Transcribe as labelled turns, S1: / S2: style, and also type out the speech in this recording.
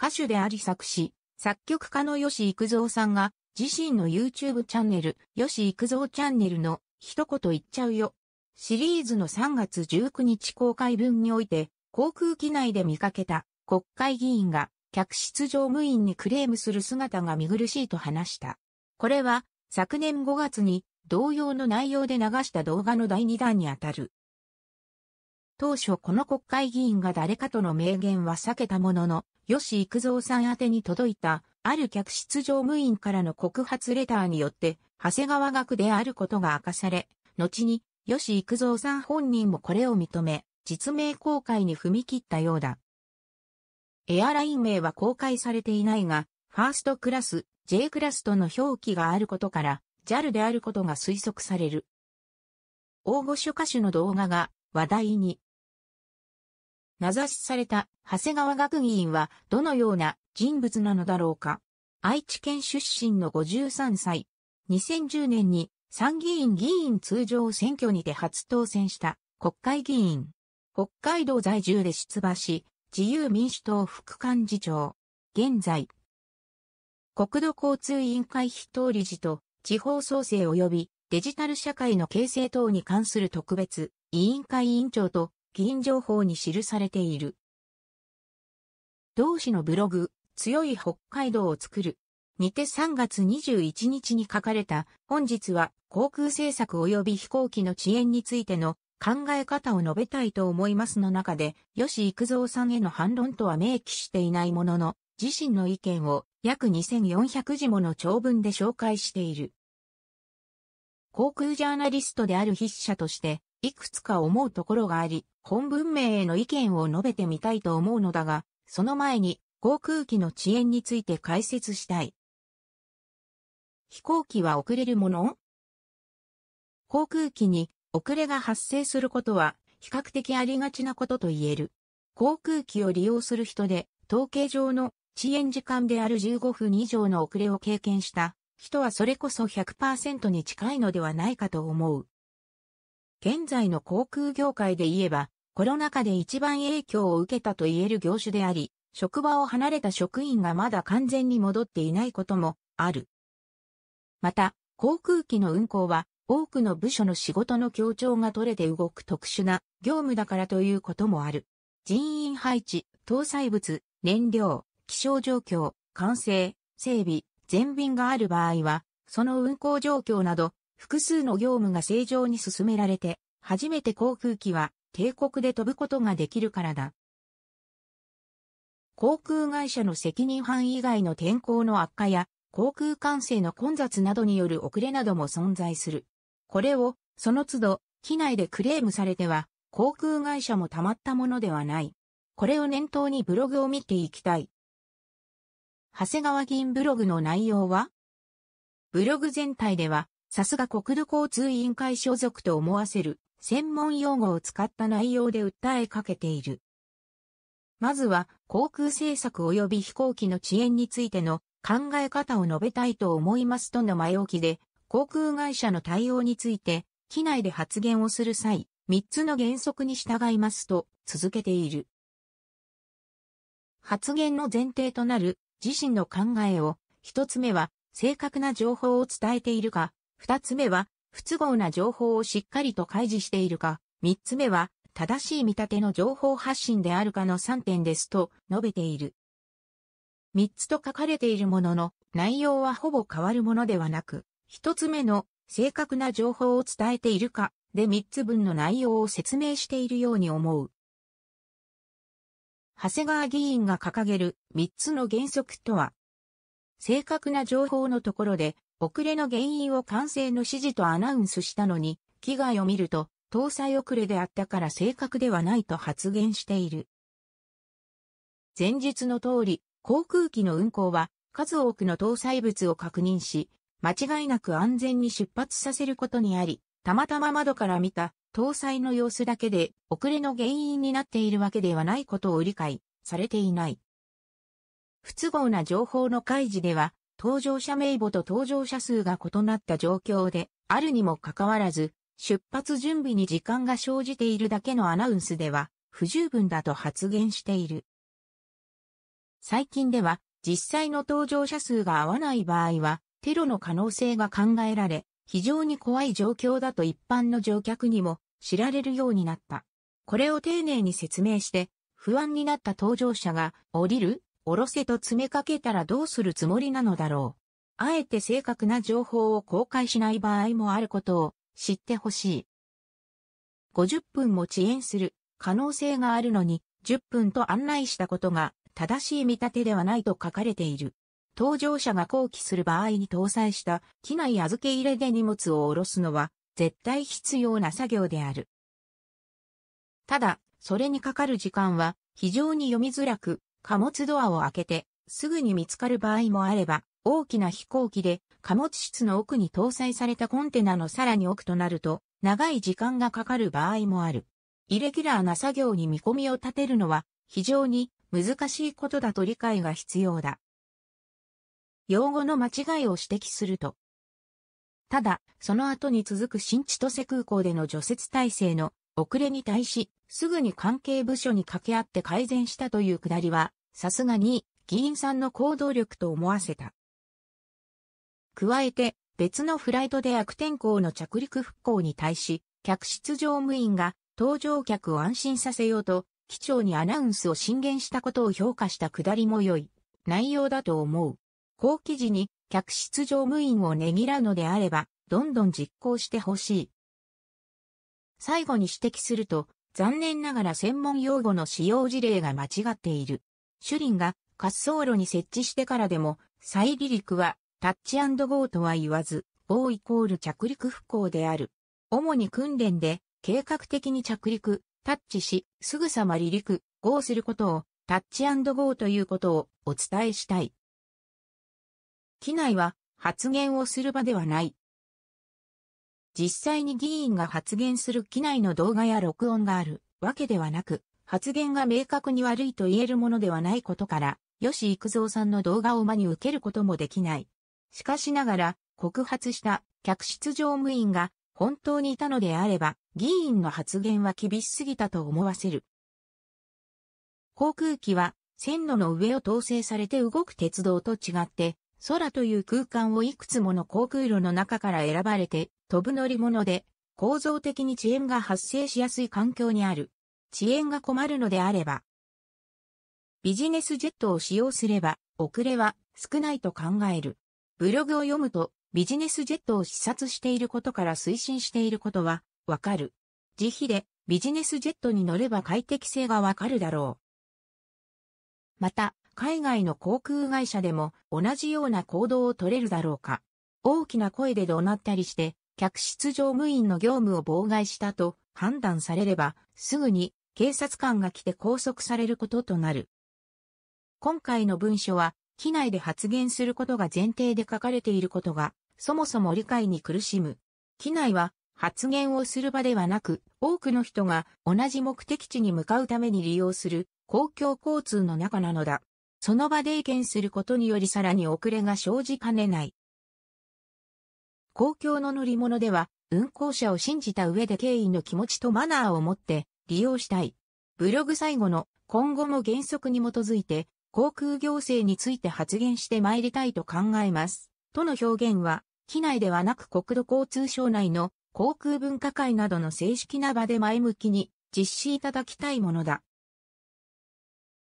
S1: 歌手であり作詞、作曲家の吉幾三さんが、自身の YouTube チャンネル、吉幾三チャンネルの、一言言っちゃうよ。シリーズの3月19日公開分において、航空機内で見かけた国会議員が客室乗務員にクレームする姿が見苦しいと話した。これは昨年5月に同様の内容で流した動画の第2弾にあたる。当初この国会議員が誰かとの名言は避けたものの、吉幾三さん宛てに届いた、ある客室乗務員からの告発レターによって、長谷川学であることが明かされ、後に、吉幾三さん本人もこれを認め、実名公開に踏み切ったようだ。エアライン名は公開されていないが、ファーストクラス、J クラスとの表記があることから、JAL であることが推測される。大御所歌手の動画が話題に。名指しされた長谷川学議員はどのような人物なのだろうか。愛知県出身の53歳。2010年に参議院議員通常選挙にて初当選した国会議員。北海道在住で出馬し、自由民主党副幹事長。現在。国土交通委員会筆頭理事と地方創生及びデジタル社会の形成等に関する特別委員会委員長と議員情報に記されている。同氏のブログ、強い北海道を作る。にて3月21日に書かれた、本日は航空政策及び飛行機の遅延についての考え方を述べたいと思いますの中で、吉幾三さんへの反論とは明記していないものの、自身の意見を約2400字もの長文で紹介している。航空ジャーナリストである筆者として、いくつか思うところがあり、本文明への意見を述べてみたいと思うのだが、その前に航空機の遅延について解説したい。飛行機は遅れるもの航空機に遅れが発生することは比較的ありがちなことと言える。航空機を利用する人で、統計上の遅延時間である15分以上の遅れを経験した人はそれこそ100%に近いのではないかと思う。現在の航空業界で言えば、コロナ禍で一番影響を受けたと言える業種であり、職場を離れた職員がまだ完全に戻っていないこともある。また、航空機の運航は多くの部署の仕事の協調が取れて動く特殊な業務だからということもある。人員配置、搭載物、燃料、気象状況、完成、整備、全便がある場合は、その運航状況など、複数の業務が正常に進められて、初めて航空機は帝国で飛ぶことができるからだ。航空会社の責任範囲以外の天候の悪化や航空管制の混雑などによる遅れなども存在する。これを、その都度、機内でクレームされては、航空会社もたまったものではない。これを念頭にブログを見ていきたい。長谷川銀ブログの内容はブログ全体では、さすが国土交通委員会所属と思わせる専門用語を使った内容で訴えかけている。まずは航空政策及び飛行機の遅延についての考え方を述べたいと思いますとの前置きで、航空会社の対応について、機内で発言をする際、3つの原則に従いますと続けている。発言の前提となる自身の考えを、1つ目は正確な情報を伝えているか、二つ目は、不都合な情報をしっかりと開示しているか、三つ目は、正しい見立ての情報発信であるかの三点ですと述べている。三つと書かれているものの、内容はほぼ変わるものではなく、一つ目の正確な情報を伝えているかで三つ分の内容を説明しているように思う。長谷川議員が掲げる三つの原則とは、正確な情報のところで遅れの原因を完成の指示とアナウンスしたのに、機害を見ると、搭載遅れであったから正確ではないと発言している。前述の通り、航空機の運航は数多くの搭載物を確認し、間違いなく安全に出発させることにあり、たまたま窓から見た搭載の様子だけで遅れの原因になっているわけではないことを理解されていない。不都合な情報の開示では搭乗者名簿と搭乗者数が異なった状況であるにもかかわらず、出発準備に時間が生じているだけのアナウンスでは不十分だと発言している。最近では実際の搭乗者数が合わない場合はテロの可能性が考えられ非常に怖い状況だと一般の乗客にも知られるようになった。これを丁寧に説明して不安になった搭乗者が降りるおろせと詰めかけたらどうするつもりなのだろう。あえて正確な情報を公開しない場合もあることを知ってほしい。50分も遅延する可能性があるのに10分と案内したことが正しい見立てではないと書かれている。搭乗者が後期する場合に搭載した機内預け入れで荷物を下ろすのは絶対必要な作業である。ただ、それにかかる時間は非常に読みづらく、貨物ドアを開けて、すぐに見つかる場合もあれば、大きな飛行機で貨物室の奥に搭載されたコンテナのさらに奥となると、長い時間がかかる場合もある。イレギュラーな作業に見込みを立てるのは非常に難しいことだと理解が必要だ。用語の間違いを指摘すると。ただ、その後に続く新千歳空港での除雪体制の遅れに対し、すぐに関係部署に掛け合って改善したというくだりは、さすがに議員さんの行動力と思わせた。加えて、別のフライトで悪天候の着陸復興に対し、客室乗務員が搭乗客を安心させようと、機長にアナウンスを進言したことを評価したくだりも良い内容だと思う。後期時に客室乗務員をねぎらうのであれば、どんどん実行してほしい。最後に指摘すると、残念ながら専門用語の使用事例が間違っている。シュリンが滑走路に設置してからでも、再離陸はタッチゴーとは言わず、ゴーイコール着陸不行である。主に訓練で計画的に着陸、タッチし、すぐさま離陸、ゴーすることをタッチゴーということをお伝えしたい。機内は発言をする場ではない。実際に議員が発言する機内の動画や録音があるわけではなく、発言が明確に悪いと言えるものではないことから、吉幾三さんの動画を真に受けることもできない。しかしながら、告発した客室乗務員が本当にいたのであれば、議員の発言は厳しすぎたと思わせる。航空機は線路の上を統制されて動く鉄道と違って、空という空間をいくつもの航空路の中から選ばれて飛ぶ乗り物で構造的に遅延が発生しやすい環境にある。遅延が困るのであれば、ビジネスジェットを使用すれば遅れは少ないと考える。ブログを読むとビジネスジェットを視察していることから推進していることはわかる。自費でビジネスジェットに乗れば快適性がわかるだろう。また、海外の航空会社でも同じような行動を取れるだろうか。大きな声で怒鳴ったりして、客室乗務員の業務を妨害したと判断されれば、すぐに警察官が来て拘束されることとなる。今回の文書は、機内で発言することが前提で書かれていることが、そもそも理解に苦しむ。機内は発言をする場ではなく、多くの人が同じ目的地に向かうために利用する公共交通の中なのだ。その場で意見することによりさらに遅れが生じかねない。公共の乗り物では、運行者を信じた上で敬意の気持ちとマナーを持って利用したい。ブログ最後の今後も原則に基づいて航空行政について発言して参りたいと考えます。との表現は、機内ではなく国土交通省内の航空分科会などの正式な場で前向きに実施いただきたいものだ。